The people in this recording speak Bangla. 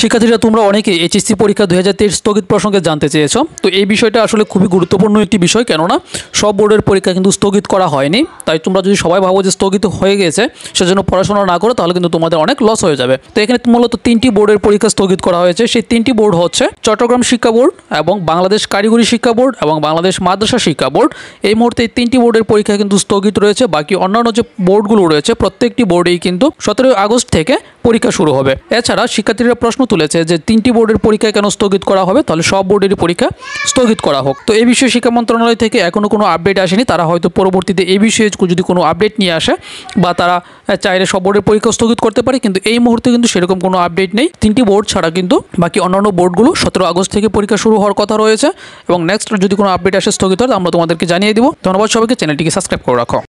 শিক্ষার্থীরা তোমরা অনেকে এইচএসসি পরীক্ষা দু স্থগিত প্রসঙ্গে জানতে চেয়েছ তো এই বিষয়টা আসলে খুবই গুরুত্বপূর্ণ একটি বিষয় কেননা সব বোর্ডের পরীক্ষা কিন্তু স্থগিত করা হয়নি তাই তোমরা যদি সবাই ভাবো যে স্থগিত হয়ে গেছে সেজন্য পড়াশোনা না করো তাহলে কিন্তু তোমাদের অনেক লস হয়ে যাবে তো এখানে মূলত তিনটি বোর্ডের পরীক্ষা স্থগিত করা হয়েছে সেই তিনটি বোর্ড হচ্ছে চট্টগ্রাম শিক্ষা বোর্ড এবং বাংলাদেশ কারিগরি শিক্ষা বোর্ড এবং বাংলাদেশ মাদ্রাসা শিক্ষা বোর্ড এই মুহূর্তে এই তিনটি বোর্ডের পরীক্ষা কিন্তু স্থগিত রয়েছে বাকি অন্যান্য যে বোর্ডগুলো রয়েছে প্রত্যেকটি বোর্ডেই কিন্তু সতেরোই আগস্ট থেকে পরীক্ষা শুরু হবে এছাড়া শিক্ষার্থীরা প্রশ্ন তুলেছে যে তিনটি বোর্ডের পরীক্ষা কেন স্থগিত করা হবে তাহলে সব বোর্ডেরই পরীক্ষা স্থগিত করা হোক তো এই বিষয়ে শিক্ষা মন্ত্রণালয় থেকে এখনও কোনো আপডেট আসেনি তারা হয়তো পরবর্তীতে এই বিষয়ে যদি কোনো আপডেট নিয়ে আসে বা তারা চাইলে সব বোর্ডের পরীক্ষা স্থগিত করতে পারে কিন্তু এই মুহূর্তে কিন্তু সেরকম কোনো আপডেট নেই তিনটি বোর্ড ছাড়া কিন্তু বাকি অন্যান্য বোর্ডগুলো সতেরো আগস্ট থেকে পরীক্ষা শুরু হওয়ার কথা রয়েছে এবং নেক্সট যদি কোনো আপডেট আসে স্থগিত হয় আমরা তোমাদেরকে জানিয়ে দেবো ধন্যবাদ সবাইকে চ্যানেলটিকে সাবস্ক্রাইব করে রাখো